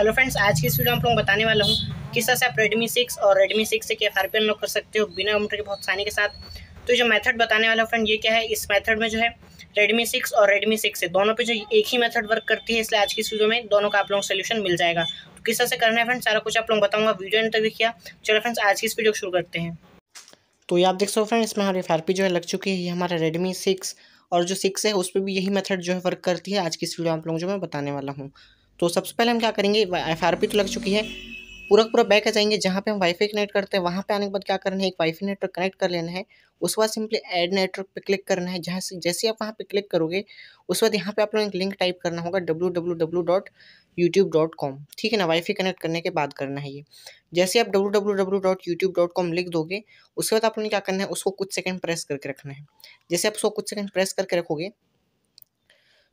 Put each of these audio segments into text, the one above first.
hello friends आज की इस वीडियो में आप लोग बताने वाला हूँ किस तरह से आप रेडमी सिक्स और रेडमी सिक्स से आर पी अनलॉक कर सकते हो बिना कंप्यूटर के बहुत आसानी के साथ तो जो मेथड बताने वाला फ्रेंड ये क्या है इस मेथड में जो है रेडमी सिक्स और रेडमी सिक्स से दोनों पे जो एक ही मेथड वर्क करती है इसलिए आज की इस वीडियो में दोनों का आप लोगों को सोल्यूशन मिल जाएगा तो किस तरह से करना है फ्रेंड सारा कुछ आप लोग बताऊंगा वीडियो एंड तक किया चलो फ्रेंड्स आज की इस वीडियो को शुरू करते हैं तो ये आप देख सको फ्रेंड इसमें हमारी एफ जो है लग चुकी है ये हमारा रेडमी सिक्स और जो सिक्स है उस पर भी यही मेथड जो है वर्क करती है आज की इस वीडियो आप लोगों को जो मैं बताने वाला हूँ तो सबसे पहले हम क्या करेंगे एफ तो लग चुकी है पूरा पूरा बैक आ जाएंगे जहाँ पे हम वाईफाई कनेक्ट करते हैं वहाँ पे आने के बाद क्या करना है एक वाईफाई नेटवर्क कनेक्ट कर लेना है उसके बाद सिंपली ऐड नेटवर्क पे क्लिक करना है जहाँ से जैसे आप वहाँ पे क्लिक करोगे उसके बाद यहाँ पे आप लोगों एक लिंक टाइप करना होगा W W W dot YouTube dot com ठीक है ना वाईफाई कनेक्ट करने के बाद करना है ये जैसे आप W W W dot YouTube dot com लिख दोगे उसके बाद आप लोगों ने क्या करना है उसको कुछ सेकंड प्रेस करके रखना है जैसे आप उसको कुछ सेकंड प्रेस करके रखोगे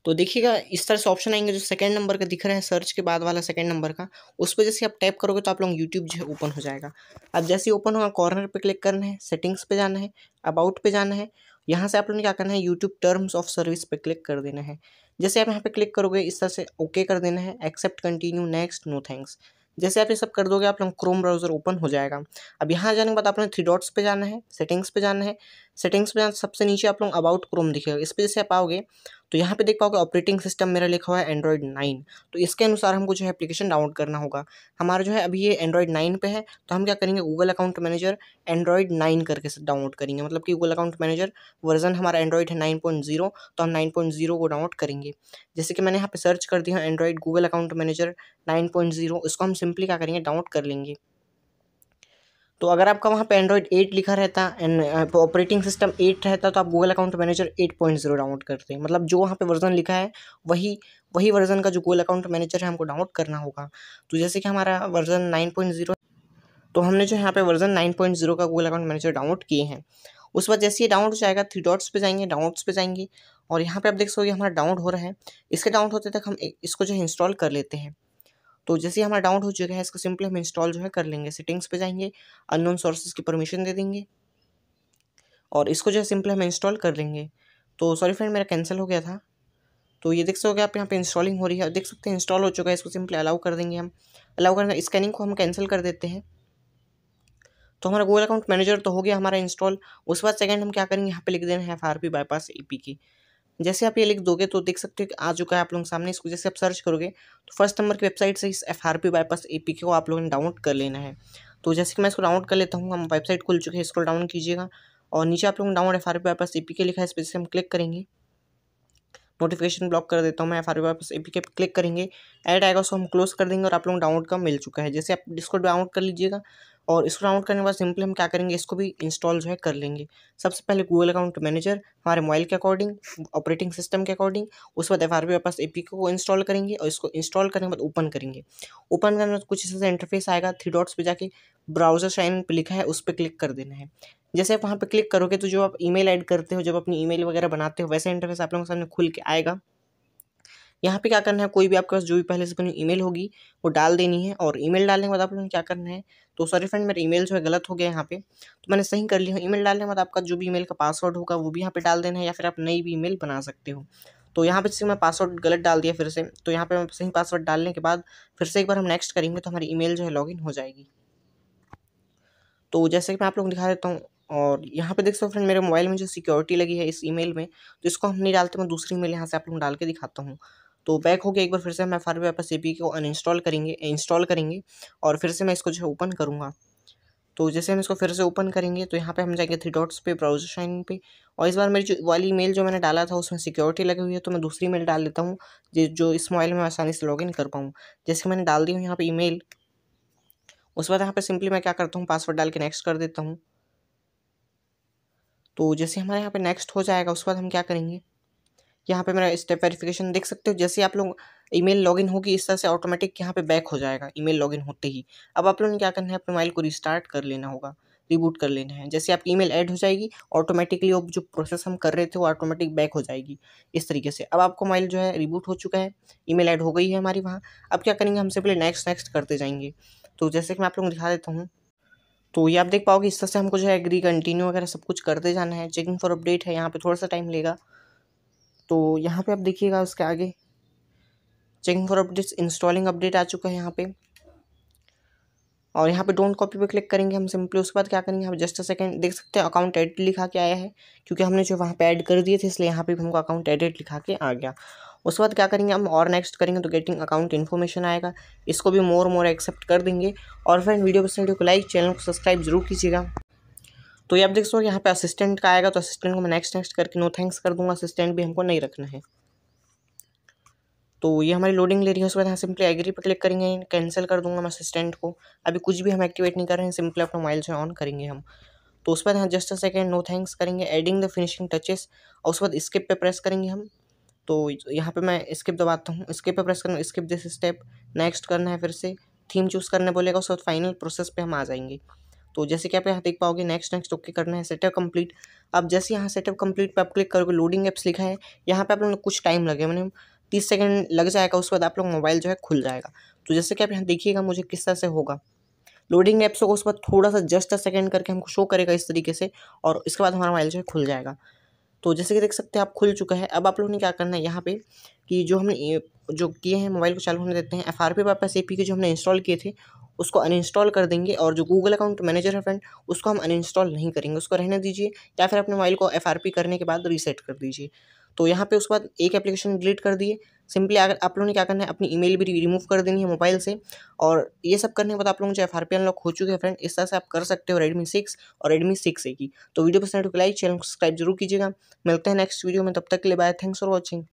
तो देखिएगा इस तरह से ऑप्शन आएंगे जो सेकंड नंबर का दिख रहा है सर्च के बाद वाला सेकंड नंबर का उस पर जैसे आप टाइप करोगे तो आप लोग यूट्यूब जो है ओपन हो जाएगा अब जैसे ओपन होगा कॉर्नर पे क्लिक करना है सेटिंग्स पे जाना है अबाउट पे जाना है यहाँ से आप लोगों ने क्या करना है यूट्यूब टर्म्स ऑफ सर्विस पे क्लिक कर देना है जैसे आप यहाँ पे क्लिक करोगे इस तरह से ओके कर देना है accept continue next no thanks जैसे आप ये सब कर दोगे आप लोग क्रोम ब्राउज़र ओपन हो जाएगा अब यहाँ जाने के बाद आप लोग थ्री डॉट्स पे जाना है सेटिंग्स पे जाना है सेटिंग्स पे जाना सबसे नीचे आप लोग अबाउट क्रोम दिखेगा इस पर जैसे आप आओगे तो यहाँ पे देख पाओगे ऑपरेटिंग सिस्टम मेरा लिखा हुआ है एंड्रॉयड नाइन तो इसके अनुसार हमको जो है एप्लीकेशन डाउनलोड करना होगा हमारा जो है अभी ये एंड्रॉयड नाइन पे है तो हम क्या करेंगे Google account manager Android nine करके डाउनलोड करेंगे मतलब कि गूगल अकाउंट मैनेजर वर्जन हमारा एंड्रॉयड है नाइन पॉइंट जीरो तो हम नाइन पॉइंट जीरो को डाउनलोड करेंगे जैसे कि मैंने यहाँ पर सर्च कर दिया Android Google account manager nine point zero इसको हम सिंपली क्या करेंगे डाउनलोड कर लेंगे तो अगर आपका वहाँ पे एंड्रॉइड एट लिखा रहता एंड ऑपरेटिंग सिस्टम एट रहता तो आप Google account manager eight point zero download करते हैं मतलब जो वहाँ पे वर्जन लिखा है वही वही वर्जन का जो गूगल अकाउंट मैनेजर है हमको डाउनलोड करना होगा तो जैसे कि हमारा वर्जन नाइन पॉइंट जीरो तो हमने जो यहाँ पे वर्जन नाइन पॉइंट जीरो का गूगल अकाउंट मैनेजर डाउनलोड किए हैं उस बाद जैसे ये डाउनलोड हो जाएगा थ्री डॉट्स पर जाएंगे डाउनलोड्स पर जाएंगे और यहाँ पर आप देख सकोगे हमारा डाउनलोड हो रहा है इसके डाउनलोड होते तक हम इसको जो है इंस्टॉल कर लेते हैं तो जैसे ही हमारा डाउनलोड हो चुका है इसको सिंपली हम इंस्टॉल जो है कर लेंगे सेटिंग्स पे जाएंगे अननोन सोर्सेज की परमिशन दे देंगे और इसको जो है सिंपली हम इंस्टॉल कर लेंगे तो सॉरी फ्रेंड मेरा कैंसिल हो गया था तो ये देख सकोगे आप यहाँ पे इंस्टॉलिंग हो रही है देख सकते हैं इंस्टॉल हो चुका है इसको सिंपली अलाउ कर देंगे हम अलाउ कर स्कैनिंग को हम कैंसिल कर देते हैं तो हमारा गूगल अकाउंट मैनेजर तो हो गया हमारा इंस्टॉल उसके बाद सेकेंड हम क्या करेंगे यहाँ पे लिख देना है F R P bypass E की जैसे आप ये लिख दोगे तो देख सकते हो कि आ चुका है आप लोग सामने इसको जैसे आप सर्च करोगे तो फर्स्ट नंबर की वेबसाइट से इस F R P bypass A P को आप लोगों ने डाउनलोड कर लेना है तो जैसे कि मैं इसको डाउनलोड कर लेता हूँ हम वेबसाइट खुल चुके हैं इसको डाउन कीजिएगा और नीचे आप लोग download F R P bypass A P के लिखा है इस पर हम क्लिक करेंगे नोटिफिकेशन ब्लॉक कर देता हूँ मैं F R bypass A P के क्लिक करेंगे ऐड आएगा उसको हम क्लोज कर देंगे और आप लोग डाउनलोड का मिल चुका है जैसे आप डिस्को डाउनलोड कर लीजिएगा और इसको डाउनलोड करने के बाद सिंपली हम क्या करेंगे इसको भी इंस्टॉल जो है कर लेंगे सबसे पहले गूगल अकाउंट मैनेजर हमारे मोबाइल के अकॉर्डिंग ऑपरेटिंग सिस्टम के अकॉर्डिंग उसके बाद F R bypass A P को इंस्टॉल करेंगे और इसको इंस्टॉल करने के बाद ओपन करेंगे ओपन करने के बाद कुछ इससे इंटरफेस आएगा थ्री डॉट्स पर जाके ब्राउजर शाइन पर लिखा है उस पर क्लिक कर देना है जैसे आप वहाँ पर क्लिक करोगे तो जो आप ईमेल ऐड करते हो जब अपनी ईमेल वगैरह बनाते हो वैसे इंटरफेस आप लोगों के सामने खुल के आएगा यहाँ पे क्या करना है कोई भी आपके पास जो भी पहले से बनी ईमेल होगी वो डाल देनी है और ईमेल डालने के बाद आप लोगों ने क्या करना है तो सॉरी फ्रेंड मेरा ईमेल जो है गलत हो गया यहाँ पे तो मैंने सही कर लिया ईमेल डालने के बाद आपका जो भी ईमेल का पासवर्ड होगा वो भी यहाँ पे डाल देना है या फिर आप नई भी ईमेल बना सकते हो तो यहाँ पे जैसे मैं पासवर्ड गलत डाल दिया फिर से तो यहाँ पे मैं सही पासवर्ड डालने के बाद फिर से एक बार हम नेक्स्ट करेंगे तो हमारी ईमेल जो है लॉगिन हो जाएगी तो जैसे कि मैं आप लोग दिखा देता हूँ और यहाँ पे देख सकते हो फ्रेंड मेरे मोबाइल में जो सिक्योरिटी लगी है इस ईमेल में तो इसको हम नहीं डालते मैं दूसरी ईमेल यहाँ से आप लोग डाल के दिखाता हूँ तो बैक हो गया एक बार फिर से मैं फायरवे वापस पी को अनइंस्टॉल करेंगे इंस्टॉल करेंगे और फिर से मैं इसको जो है ओपन करूँगा तो जैसे हम इसको फिर से ओपन करेंगे तो यहाँ पे हम जाएंगे थ्री डॉट्स पे ब्राउजर शाइन पे और इस बार मेरी जो वाली मेल जो मैंने डाला था उसमें सिक्योरिटी लगी हुई है तो मैं दूसरी मेल डाल लेता हूँ जो इस मोबाइल में आसानी से लॉगिन कर पाऊँ जैसे मैंने डाल दी हूँ यहाँ पर ई उसके बाद यहाँ पर सिंपली मैं क्या करता हूँ पासवर्ड डाल के नेक्स्ट कर देता हूँ तो जैसे हमारे यहाँ पर नेक्स्ट हो जाएगा उसके बाद हम क्या करेंगे यहाँ पे मेरा स्टेप वेरिफिकेशन देख सकते हो जैसे आप लोग ईमेल लॉगिन होगी इस तरह से ऑटोमेटिक यहाँ पे बैक हो जाएगा ईमेल लॉगिन होते ही अब आप लोगों ने क्या करना है अपने मोबाइल को रिस्टार्ट कर लेना होगा रिबूट कर लेना है जैसे आपकी ईमेल ऐड हो जाएगी ऑटोमेटिकली वो जो प्रोसेस हम कर रहे थे वो ऑटोमेटिक बैक हो जाएगी इस तरीके से अब आपको मोबाइल जो है रिबूट हो चुका है ई ऐड हो गई है हमारी वहाँ अब क्या करेंगे हमसे पहले नेक्स्ट नेक्स्ट करते जाएंगे तो जैसे कि मैं आप लोग दिखा देता हूँ तो ये आप देख पाओगे इस तरह से हमको जो है एग्री कंटिन्यू वगैरह सब कुछ करते जाना है चेकिंग फॉर अपडेट है यहाँ पे थोड़ा सा टाइम लेगा तो यहाँ पे आप देखिएगा उसके आगे checking for updates installing update आ चुका है यहाँ पे और यहाँ पे डोंट कॉपी पे क्लिक करेंगे हम सिंपली उसके बाद क्या करेंगे आप जस्ट अ सेकेंड देख सकते हैं अकाउंट एडिट लिखा के आया है क्योंकि हमने जो वहाँ पे ऐड कर दिए थे इसलिए यहाँ पे भी हमको अकाउंट एडिट लिखा के आ गया उसके बाद क्या करेंगे हम और नेक्स्ट करेंगे तो गेटिंग अकाउंट इन्फॉर्मेशन आएगा इसको भी मोर मोर एक्सेप्ट कर देंगे और फ्रेंड वीडियो पसंद वीडियो को लाइक चैनल को सब्सक्राइब जरूर कीजिएगा तो ये आप देख सको यहाँ पे असिस्टेंट का आएगा तो असिस्टेंट को मैं नेक्स्ट नेक्स्ट करके नो थैंक्स कर दूंगा असिस्टेंट भी हमको नहीं रखना है तो ये हमारी लोडिंग ले रही है उसके बाद यहाँ सिंपली एग्री पर क्लिक करेंगे कैंसिल कर दूंगा मैं असिस्टेंट को अभी कुछ भी हम एक्टिवेट नहीं कर रहे हैं सिंपली अपना मोबाइल से ऑन करेंगे हम तो उस पर यहाँ just a second no thanks करेंगे एडिंग द फिनिशिंग टचेस और उसके बाद स्किप पे प्रेस करेंगे हम तो यहाँ पे मैं स्किप दबाता हूँ स्किप पे प्रेस करना स्किप दिस स्टेप नेक्स्ट करना है फिर से थीम चूज़ करने बोलेगा उसके बाद फाइनल प्रोसेस पे हम आ जाएंगे तो जैसे कि आप यहाँ देख पाओगे नेक्स्ट नेक्स्ट ओके करना है सेटअप कंप्लीट अब जैसे यहाँ सेटअप कंप्लीट पे आप क्लिक करोगे लोडिंग एप्स लिखा है यहाँ पे आप लोगों को कुछ टाइम लगे मैंने तीस सेकेंड लग जाएगा उसके बाद आप लोग मोबाइल जो है खुल जाएगा तो जैसे कि आप यहाँ देखिएगा मुझे किस तरह से होगा लोडिंग ऐप्स होगा उसके बाद थोड़ा सा जस्ट अ सेकेंड करके हमको शो करेगा इस तरीके से और इसके बाद हमारा मोबाइल जो है खुल जाएगा तो जैसे कि देख सकते हैं आप खुल चुका है अब आप लोगों ने क्या करना है यहाँ पे कि जो हमने जो किए हैं मोबाइल को चालू होने देते हैं एफ आर पी वापस ए पी के जो हमने इंस्टॉल किए थे उसको अनइंस्टॉल कर देंगे और जो गूगल अकाउंट मैनेजर है फ्रेंड उसको हम अनइंस्टॉल नहीं करेंगे उसको रहने दीजिए या फिर अपने मोबाइल को एफ करने के बाद रीसेट कर दीजिए तो यहाँ पे उसके बाद एक एप्लीकेशन डिलीट कर दिए सिंपली अगर आप लोगों ने क्या करना है अपनी ईमेल भी रिमूव कर देनी है मोबाइल से और ये सब करने के बाद आप लोगों जो एफ आर अनलॉक हो चुके हैं फ्रेंड इस तरह से आप कर सकते हो रेडमी सिक्स और रेडमी सिक्स ए की तो वीडियो पसंद है तो लाइक चैनल सब्सक्राइब जरूर कीजिएगा मिलते हैं नेक्स्ट वीडियो में तब तक के लिए बाय थैंक्स फॉर वॉचिंग